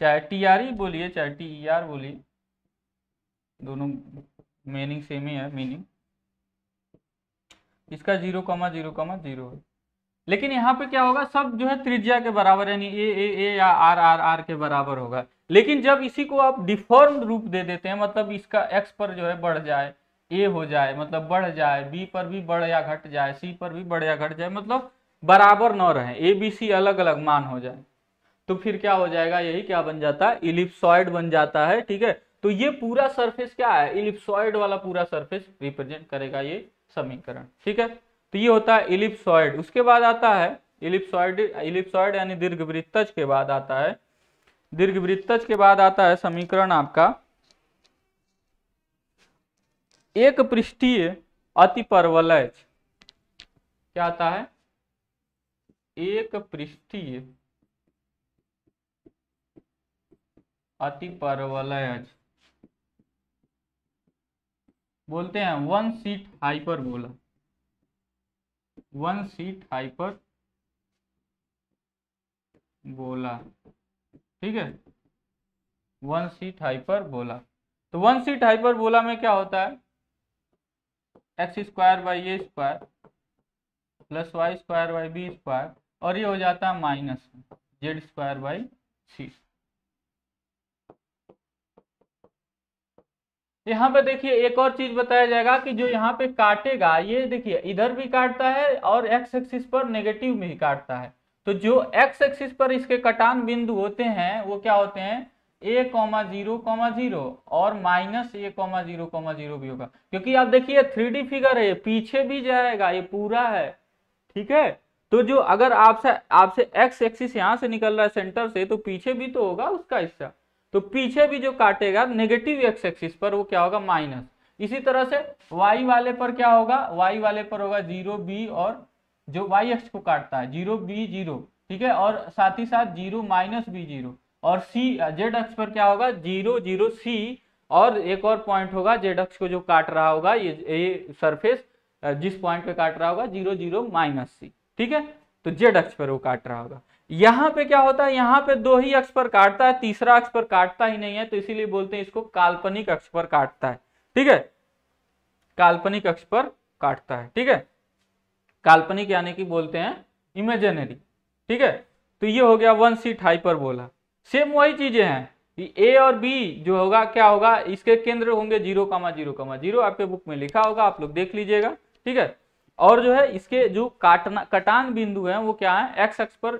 चाहे टी आर ई बोलिए चाहे टी ई आर बोलिए दोनों मीनिंग सेम ही है मीनिंग इसका zero comma zero comma zero है लेकिन यहाँ पे क्या होगा सब जो है त्रिज्या के बराबर यानी ए ए ए या आर आर आर के बराबर होगा लेकिन जब इसी को आप डिफॉर्म रूप दे देते हैं मतलब इसका एक्स पर जो है बढ़ जाए ए हो जाए मतलब बढ़ जाए बी पर भी बढ़ या घट जाए सी पर भी बढ़ या घट जाए मतलब बराबर न रहे ए बी सी अलग अलग मान हो जाए तो फिर क्या हो जाएगा यही क्या बन जाता है इलिप्सॉइड बन जाता है ठीक है तो ये पूरा सरफेस क्या है इलिप्सॉइड वाला पूरा सरफेस रिप्रेजेंट करेगा ये समीकरण ठीक है तो ये होता है इलिप्सॉइड उसके बाद आता है इलिप्सॉइड इलिप्सॉइड यानी दीर्घवृत्तज के बाद आता है दीर्घवृत्तज के बाद आता है समीकरण आपका एक पृष्ठीय अति परवलय क्या आता है एक पृष्ठीय अति परवलय बोलते हैं वन सीट बोला वन सीट हाइपर बोला ठीक है वन सीट हाइपर बोला तो वन सीट हाइपर बोला में क्या होता है x square by a square plus y square by b square और ये हो जाता है minus z square by c यहाँ पे देखिए एक और चीज बताया जाएगा कि जो यहाँ पे काटेगा ये देखिए इधर भी काटता है और एक्स एक्सिस पर नेगेटिव भी काटता है तो जो एक्स एक्सिस पर इसके कटान बिंदु होते हैं वो क्या होते हैं a comma zero comma zero और minus a comma zero comma zero भी होगा क्योंकि आप देखिए थ्री डी फिगर है पीछे भी जाएगा ये पूरा है ठीक है तो जो अगर आपसे आपसे एक्स एक्सिस यहाँ से निकल रहा है सेंटर से तो पीछे भी तो होगा उसका हिस्सा तो पीछे भी जो काटेगा नेगेटिव एक्स एक्सिस पर वो क्या होगा माइनस इसी तरह से वाई वाले पर क्या होगा वाई वाले पर होगा जीरो बी और जो वाई एक्स को काटता है जीरो बी जीरो ठीक है और साथ ही साथ जीरो माइनस बी जीरो और सी जेड एक्स पर क्या होगा जीरो जीरो सी और एक और पॉइंट होगा जेड एक्स को जो काट रहा होगा ये ये सरफेस जिस पॉइंट पे काट रहा होगा जीरो जीरो माइनस सी ठीक है तो जेड एक्स पर वो काट रहा होगा यहां पे क्या होता है यहां पे दो ही अक्ष पर काटता है तीसरा अक्ष पर काटता ही नहीं है तो इसीलिए बोलते हैं इसको काल्पनिक अक्ष पर काटता है ठीक है काल्पनिक अक्ष पर काटता है ठीक है काल्पनिक यानी कि बोलते हैं इमेजिनरी ठीक है तो ये हो गया वन सीट पर बोला सेम वही चीजें हैं ए और बी जो होगा क्या होगा इसके केंद्र होंगे zero comma zero comma zero आपके बुक में लिखा होगा आप लोग देख लीजिएगा ठीक है और जो है इसके जो काटना कटान बिंदु है वो क्या है एक्स एक्स पर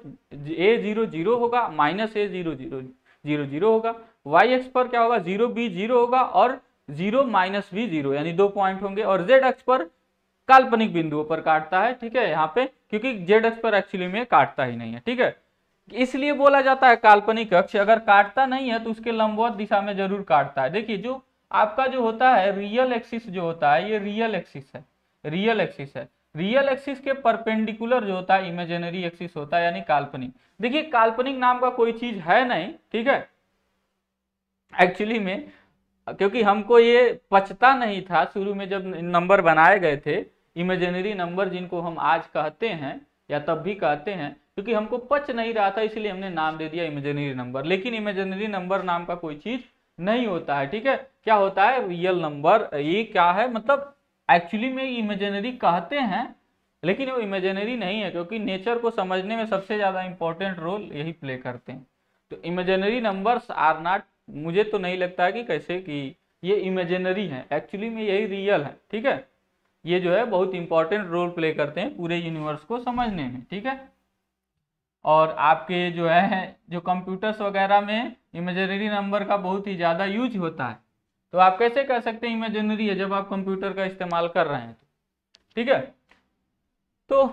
ए जीरो जीरो होगा minus a zero zero zero zero होगा वाई एक्स पर क्या होगा जीरो बी जीरो होगा और जीरो माइनस बी जीरो यानी दो पॉइंट होंगे और जेड एक्स पर काल्पनिक बिंदुओं पर काटता है ठीक है यहाँ पे क्योंकि जेड एक्स पर एक्चुअली में काटता ही नहीं है ठीक है इसलिए बोला जाता है काल्पनिक अक्ष अगर काटता नहीं है तो उसके लंबवत दिशा में जरूर काटता है देखिए जो आपका जो होता है रियल एक्सिस जो होता है ये रियल एक्सिस है रियल एक्सिस है रियल एक्सिस के परपेंडिकुलर जो होता है इमेजिनरी एक्सिस होता है यानी काल्पनिक देखिए काल्पनिक नाम का कोई चीज है नहीं ठीक है एक्चुअली में क्योंकि हमको ये पचता नहीं था शुरू में जब नंबर बनाए गए थे इमेजिनरी नंबर जिनको हम आज कहते हैं या तब भी कहते हैं क्योंकि हमको पच नहीं रहा था इसलिए हमने नाम दे दिया इमेजिनरी नंबर लेकिन इमेजिनरी नंबर नाम का कोई चीज नहीं होता है ठीक है क्या होता है रियल नंबर ये क्या है मतलब एक्चुअली में इमेजनरी कहते हैं लेकिन वो इमेजनरी नहीं है क्योंकि नेचर को समझने में सबसे ज़्यादा इम्पोर्टेंट रोल यही प्ले करते हैं तो इमेजनरी नंबर्स आर नॉट मुझे तो नहीं लगता कि कैसे कि ये इमेजनरी है एक्चुअली में यही रियल है ठीक है ये जो है बहुत इंपॉर्टेंट रोल प्ले करते हैं पूरे यूनिवर्स को समझने में ठीक है और आपके जो है जो कंप्यूटर्स वगैरह में इमेजनरी नंबर का बहुत ही ज़्यादा यूज होता है तो आप कैसे कह सकते हैं इमेजिनरी है जब आप कंप्यूटर का इस्तेमाल कर रहे हैं ठीक है तो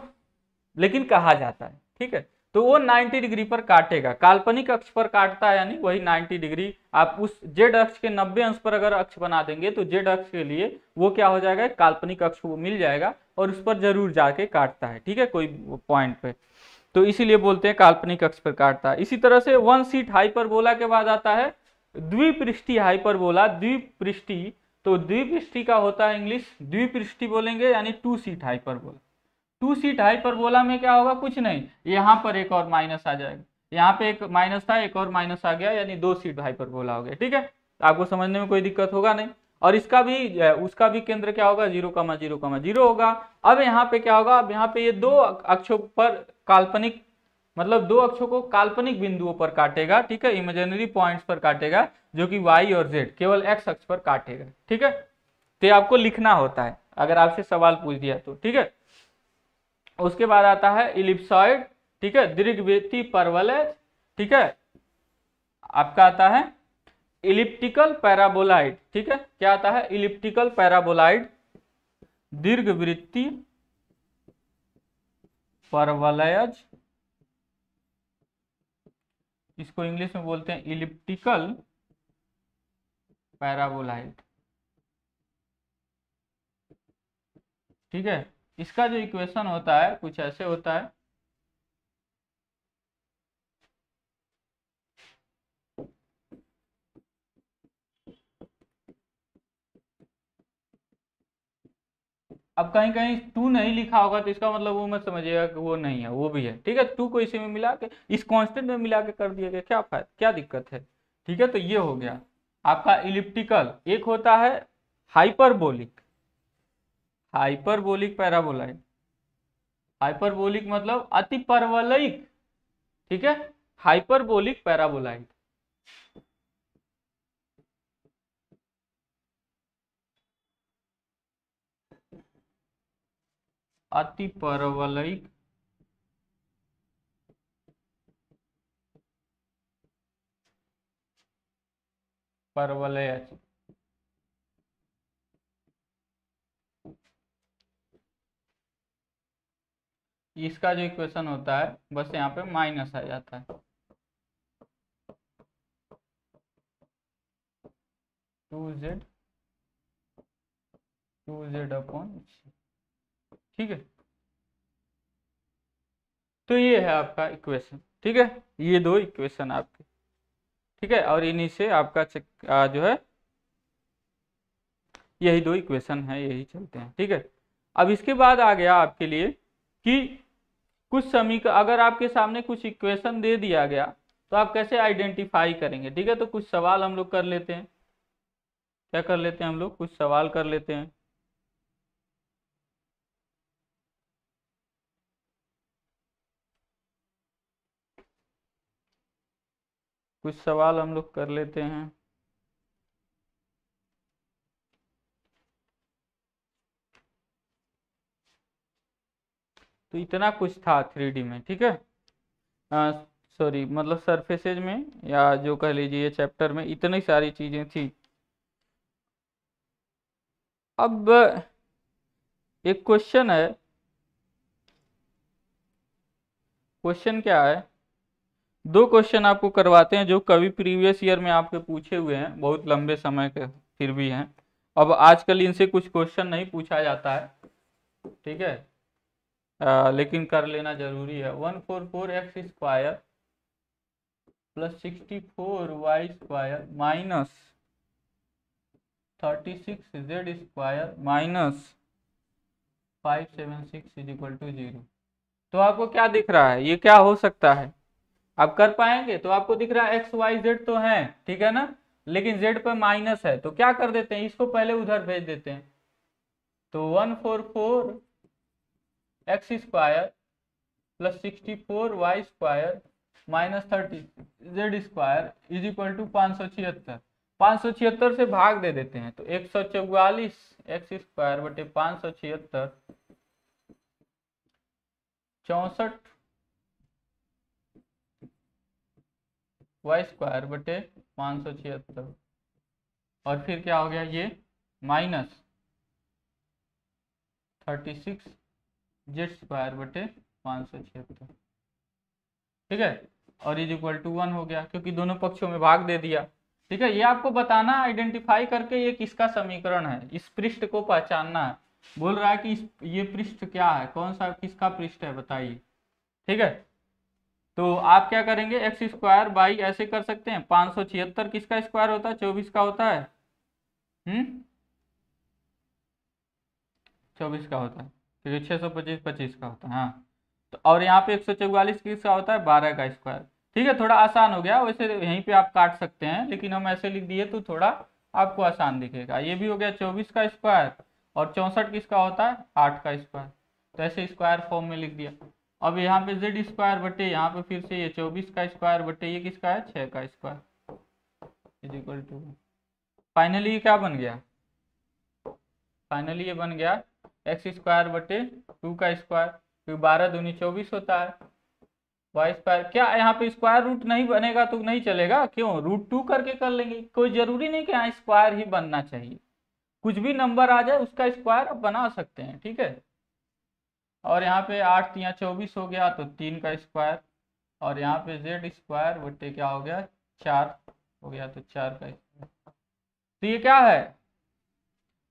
लेकिन कहा जाता है ठीक है तो वो 90 डिग्री पर काटेगा काल्पनिक अक्ष पर काटता है यानी वही 90 डिग्री आप उस जेड अक्ष के 90 अंश पर अगर अक्ष बना देंगे तो जेड अक्ष के लिए वो क्या हो जाएगा काल्पनिक अक्ष को मिल जाएगा और उस पर जरूर जाके काटता है ठीक है कोई पॉइंट पे तो इसीलिए बोलते हैं काल्पनिक अक्ष पर काटता है इसी तरह से वन सीट हाइपरबोला के बाद आता है द्विपृष्ठी हाइपरबोला द्विपृष्टि तो द्विपृष्टि का होता है इंग्लिश द्विपृष्टि बोलेंगे यानी two sheet hyperbola two sheet hyperbola में क्या होगा कुछ नहीं यहाँ पर एक और माइनस आ जाएगा यहाँ पे एक माइनस था एक और माइनस आ गया यानी दो सीट हाइपरबोला हो गया ठीक है आपको समझने में कोई दिक्कत होगा नहीं और इसका भी उसका भी केंद्र क्या होगा zero comma zero comma zero होगा अब यहाँ पे क्या होगा अब यहाँ पे ये दो अक्षों पर काल्पनिक मतलब दो अक्षों को काल्पनिक बिंदुओं पर काटेगा ठीक है इमेजनरी पॉइंट्स पर काटेगा जो कि वाई और जेड केवल एक्स अक्ष पर काटेगा ठीक है तो आपको लिखना होता है अगर आपसे सवाल पूछ दिया तो ठीक है उसके बाद आता है इलिप्सॉइड ठीक है दीर्घवृत्ति परवल ठीक है आपका आता है इलिप्टिकल पैराबोलाइड ठीक है क्या आता है इलिप्टिकल पैराबोलाइड दीर्घवृत्ति परवलयज इसको इंग्लिश में बोलते हैं इलिप्टिकल पैराबोलाइट ठीक है इसका जो इक्वेशन होता है कुछ ऐसे होता है अब कहीं कहीं टू नहीं लिखा होगा तो इसका मतलब वो मत समझिएगा कि वो नहीं है वो भी है ठीक है टू को इसी में मिला के इस कांस्टेंट में मिला के कर दिया गया क्या फायदा क्या दिक्कत है ठीक है तो ये हो गया आपका इलिप्टिकल एक होता है हाइपरबोलिक हाइपरबोलिक पैराबोलाइड हाइपरबोलिक मतलब अति परवलयिक ठीक है हाइपरबोलिक पैराबोलाइड अति परवलयिक परवलय इसका जो इक्वेशन होता है बस यहाँ पे माइनस आ जाता है two z two z upon ठीक है तो ये है आपका इक्वेशन ठीक है ये दो इक्वेशन आपके ठीक है और इन्हीं से आपका आ, जो है यही दो इक्वेशन है यही चलते हैं ठीक है अब इसके बाद आ गया आपके लिए कि कुछ समीकरण अगर आपके सामने कुछ इक्वेशन दे दिया गया तो आप कैसे आइडेंटिफाई करेंगे ठीक है तो कुछ सवाल हम लोग कर लेते हैं क्या कर लेते हैं हम लोग कुछ सवाल कर लेते हैं कुछ सवाल हम लोग कर लेते हैं तो इतना कुछ था थ्री में ठीक है सॉरी मतलब सरफेसेज में या जो कह लीजिए चैप्टर में इतनी सारी चीज़ें थी अब एक क्वेश्चन है क्वेश्चन क्या है दो क्वेश्चन आपको करवाते हैं जो कभी प्रीवियस ईयर में आपके पूछे हुए हैं बहुत लंबे समय के फिर भी हैं अब आजकल इनसे कुछ क्वेश्चन नहीं पूछा जाता है ठीक है आ, लेकिन कर लेना जरूरी है one four four x square plus sixty four y square minus thirty six z square minus five seven six is equal to zero तो आपको क्या दिख रहा है ये क्या हो सकता है अब कर पाएंगे तो आपको दिख रहा है एक्स वाई जेड तो है ठीक है ना लेकिन जेड पर माइनस है तो क्या कर देते हैं इसको पहले उधर भेज देते हैं तो one four four x square plus sixty four y square minus thirty z square is equal to पाँच सौ छिहत्तर पाँच सौ छिहत्तर से भाग दे देते हैं तो एक सौ चौवालीस एक्स स्क्वायर बटे पाँच सौ छिहत्तर चौंसठ वाई स्क्वायर बटे पाँच सौ छिहत्तर और फिर क्या हो गया ये minus thirty six z square बटे पाँच सौ छिहत्तर ठीक है और इज इक्वल टू वन हो गया क्योंकि दोनों पक्षों में भाग दे दिया ठीक है ये आपको बताना आइडेंटिफाई करके ये किसका समीकरण है इस पृष्ठ को पहचानना है बोल रहा है कि इस ये पृष्ठ क्या है कौन सा किसका पृष्ठ है बताइए ठीक है तो आप क्या करेंगे एक्स स्क्वायर बाई ऐसे कर सकते हैं पाँच सौ छिहत्तर किसका स्क्वायर होता है चौबीस का होता है हम्म? चौबीस का होता है क्योंकि छः सौ पच्चीस पच्चीस का होता है हाँ तो और यहाँ पे एक सौ चौवालीस किसका होता है बारह का स्क्वायर ठीक है थोड़ा आसान हो गया वैसे यहीं पे आप काट सकते हैं लेकिन हम ऐसे लिख दिए तो थोड़ा आपको आसान दिखेगा ये भी हो गया चौबीस का स्क्वायर और चौंसठ किसका होता है आठ का स्क्वायर तो ऐसे स्क्वायर फॉर्म में लिख दिया अब यहाँ पे जेड स्क्वायर बटे यहाँ पे फिर से ये चौबीस का स्क्वायर बटे ये किसका है छः का square is equal to finally ये क्या बन गया फाइनली ये बन गया एक्स स्क्वायर बटे टू का स्क्वायर क्योंकि बारह दूनी चौबीस होता है वाई स्क्वायर क्या यहाँ पे स्क्वायर रूट नहीं बनेगा तो नहीं चलेगा क्यों रूट टू करके कर लेंगे कोई जरूरी नहीं कि यहाँ स्क्वायर ही बनना चाहिए कुछ भी नंबर आ जाए उसका स्क्वायर आप बना सकते हैं ठीक है और यहाँ पे आठ तिया चौबीस हो गया तो तीन का स्क्वायर और यहाँ पे जेड स्क्वायर बट्टे क्या हो गया चार हो गया तो चार का स्क्वायर तो ये क्या है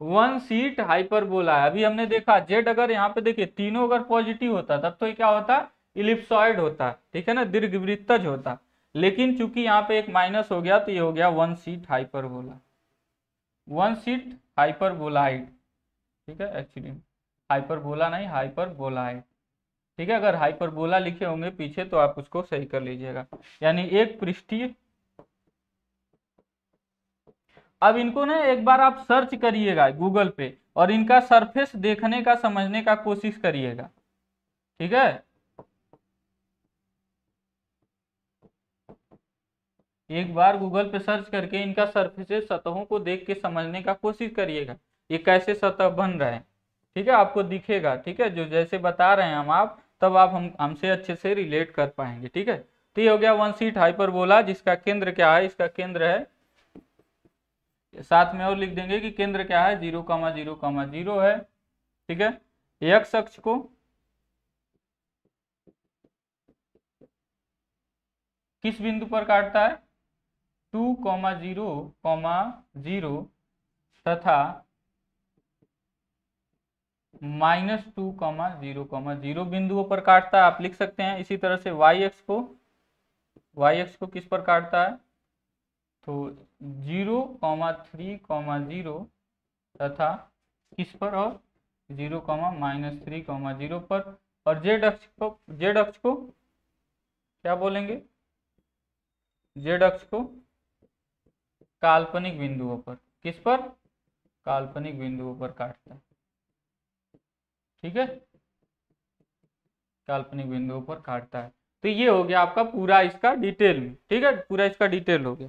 वन सीट हाइपरबोला है अभी हमने देखा जेड अगर यहाँ पे देखिए तीनों अगर पॉजिटिव होता तब तो ये क्या होता इलिप्सॉइड होता ठीक है ना दीर्घवृत्तज होता लेकिन चूंकि यहाँ पे एक माइनस हो गया तो ये हो गया one sheet hyperbola one sheet hyperboloid ठीक है एक्चुअली हाइपरबोला नहीं हाइपरबोला है ठीक है अगर हाइपरबोला लिखे होंगे पीछे तो आप उसको सही कर लीजिएगा यानी एक पृष्ठीय अब इनको ना एक बार आप सर्च करिएगा गूगल पे और इनका सरफेस देखने का समझने का कोशिश करिएगा ठीक है एक बार गूगल पे सर्च करके इनका सरफेस सतहों को देख के समझने का कोशिश करिएगा ये कैसे सतह बन रहे हैं ठीक है आपको दिखेगा ठीक है जो जैसे बता रहे हैं हम आप तब आप हम हमसे अच्छे से रिलेट कर पाएंगे ठीक है तो ये हो गया वन सीट हाइपरबोला जिसका केंद्र क्या है इसका केंद्र है साथ में और लिख देंगे कि केंद्र क्या है zero comma zero comma zero है ठीक है एक अक्ष को किस बिंदु पर काटता है two comma zero comma zero तथा minus two comma zero comma zero बिंदुओं पर काटता है आप लिख सकते हैं इसी तरह से वाई एक्स को वाई एक्स को किस पर काटता है तो zero comma three comma zero तथा किस पर और zero comma minus three comma zero पर और जेड अक्ष को जेड अक्ष को क्या बोलेंगे जेड अक्ष को काल्पनिक बिंदुओं पर किस पर काल्पनिक बिंदुओं पर काटता है ठीक है काल्पनिक बिंदुओं पर काटता है तो ये हो गया आपका पूरा इसका डिटेल में ठीक है पूरा इसका डिटेल हो गया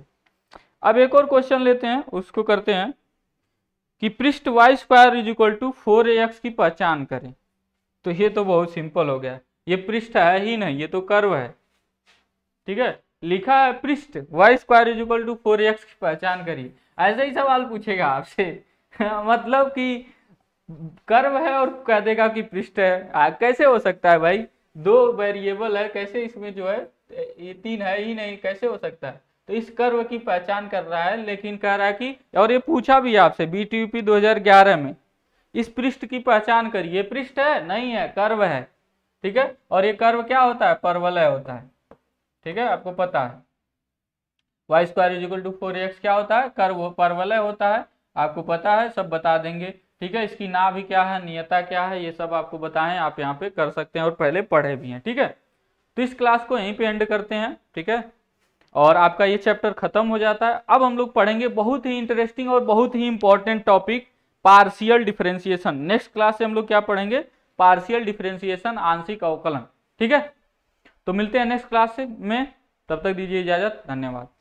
अब एक और क्वेश्चन लेते हैं उसको करते हैं कि पृष्ठ y square is equal to four x की पहचान करें तो ये तो बहुत सिंपल हो गया ये पृष्ठ है ही नहीं ये तो कर्व है ठीक है लिखा है पृष्ठ y square is equal to four x की पहचान करिए ऐसा ही सवाल पूछेगा आपसे [laughs] मतलब कि कर्व है और कह देगा कि पृष्ठ है आ, कैसे हो सकता है भाई दो वेरिएबल है कैसे इसमें जो है ये तीन है ही नहीं कैसे हो सकता है तो इस कर्व की पहचान कर रहा है लेकिन कह रहा है कि और ये पूछा भी आपसे बी टी यू दो हजार ग्यारह में इस पृष्ठ की पहचान करिए पृष्ठ है नहीं है कर्व है ठीक है और ये कर्व क्या होता है परवलय होता है ठीक है आपको पता है y square is equal to four x क्या होता है कर्व परवलय होता है आपको पता है सब बता देंगे ठीक है इसकी ना भी क्या है नियता क्या है ये सब आपको बताएं आप यहाँ पे कर सकते हैं और पहले पढ़े भी हैं ठीक है तो इस क्लास को यहीं पे एंड करते हैं ठीक है और आपका ये चैप्टर खत्म हो जाता है अब हम लोग पढ़ेंगे बहुत ही इंटरेस्टिंग और बहुत ही important topic partial differentiation next class से हम लोग क्या पढ़ेंगे पार्शियल डिफ्रेंसिएशन आंशिक अवकलन ठीक है तो मिलते हैं नेक्स्ट क्लास में तब तक दीजिए इजाजत धन्यवाद